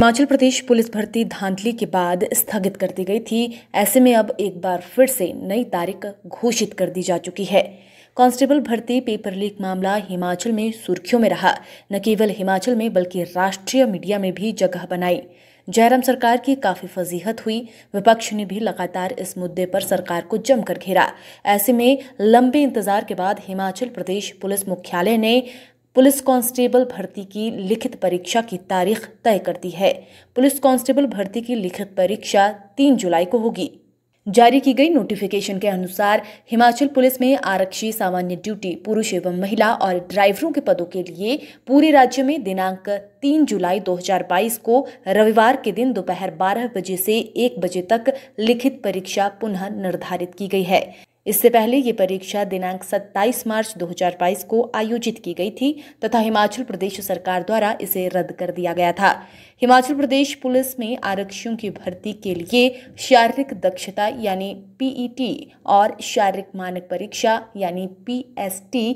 हिमाचल प्रदेश police भर्ती धांधली के बाद स्थगित कर दी गई थी ऐसे में अब एक बार फिर से नई तारीख घोषित कर दी जा चुकी है कांस्टेबल भर्ती पेपर लीक मामला हिमाचल में सुर्खियों में रहा न केवल हिमाचल में बल्कि राष्ट्रीय मीडिया में भी जगह बनाई जयराम सरकार की काफी फजीहत हुई विपक्ष ने भी लगातार इस मुद्दे पर सरकार को जमकर घेरा ऐसे में लंबे इंतजार के बाद हिमाचल प्रदेश पुलिस मुख्यालय ने पुलिस कांस्टेबल भर्ती की लिखित परीक्षा की तारीख तय करती है पुलिस कांस्टेबल भर्ती की लिखित परीक्षा तीन जुलाई को होगी जारी की गई नोटिफिकेशन के अनुसार हिमाचल पुलिस में आरक्षी सामान्य ड्यूटी पुरुष एवं महिला और ड्राइवरों के पदों के लिए पूरे राज्य में दिनांक 3 जुलाई 2022 को रविवार के दिन दोपहर 12 बजे से 1 बजे तक लिखित परीक्षा पुनः निर्धारित की गई है इससे पहले ये परीक्षा दिनांक 27 मार्च 2022 को आयोजित की गई थी तथा हिमाचल प्रदेश सरकार द्वारा इसे रद्द कर दिया गया था हिमाचल प्रदेश पुलिस में आरक्षियों की भर्ती के लिए शारीरिक दक्षता यानी पीईटी e और शारीरिक मानक परीक्षा यानी पीएसटी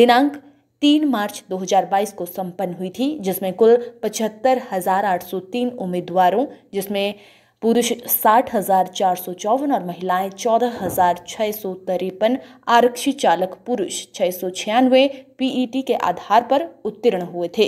दिनांक तीन मार्च 2022 को संपन्न हुई थी जिसमें कुल पचहत्तर हजार आठ सौ तीन उम्मीदवारों जिसमें पुरुष साठ हजार चार सौ चौवन और महिलाएं चौदह हजार छः सौ तिरपन आरक्षी चालक पुरुष छः सौ छियानवे पीईटी e के आधार पर उत्तीर्ण हुए थे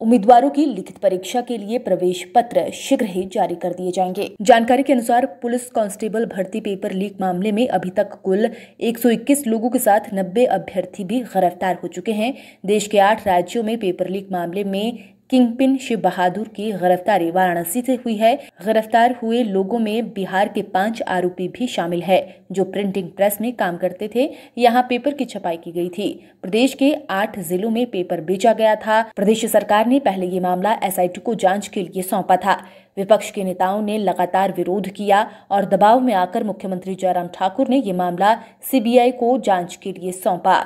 उम्मीदवारों की लिखित परीक्षा के लिए प्रवेश पत्र शीघ्र ही जारी कर दिए जाएंगे जानकारी के अनुसार पुलिस कांस्टेबल भर्ती पेपर लीक मामले में अभी तक कुल 121 लोगों के साथ 90 अभ्यर्थी भी गिरफ्तार हो चुके हैं देश के आठ राज्यों में पेपर लीक मामले में किंग पिन शिव बहादुर की गिरफ्तारी वाराणसी से हुई है गिरफ्तार हुए लोगों में बिहार के पांच आरोपी भी शामिल है जो प्रिंटिंग प्रेस में काम करते थे यहाँ पेपर की छपाई की गई थी प्रदेश के आठ जिलों में पेपर बेचा गया था प्रदेश सरकार ने पहले ये मामला एस को जांच के लिए सौंपा था विपक्ष के नेताओं ने लगातार विरोध किया और दबाव में आकर मुख्यमंत्री जयराम ठाकुर ने ये मामला सीबीआई को जांच के लिए सौंपा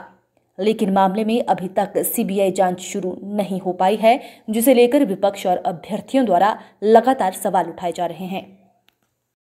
लेकिन मामले में अभी तक सीबीआई जांच शुरू नहीं हो पाई है जिसे लेकर विपक्ष और अभ्यर्थियों द्वारा लगातार सवाल उठाए जा रहे हैं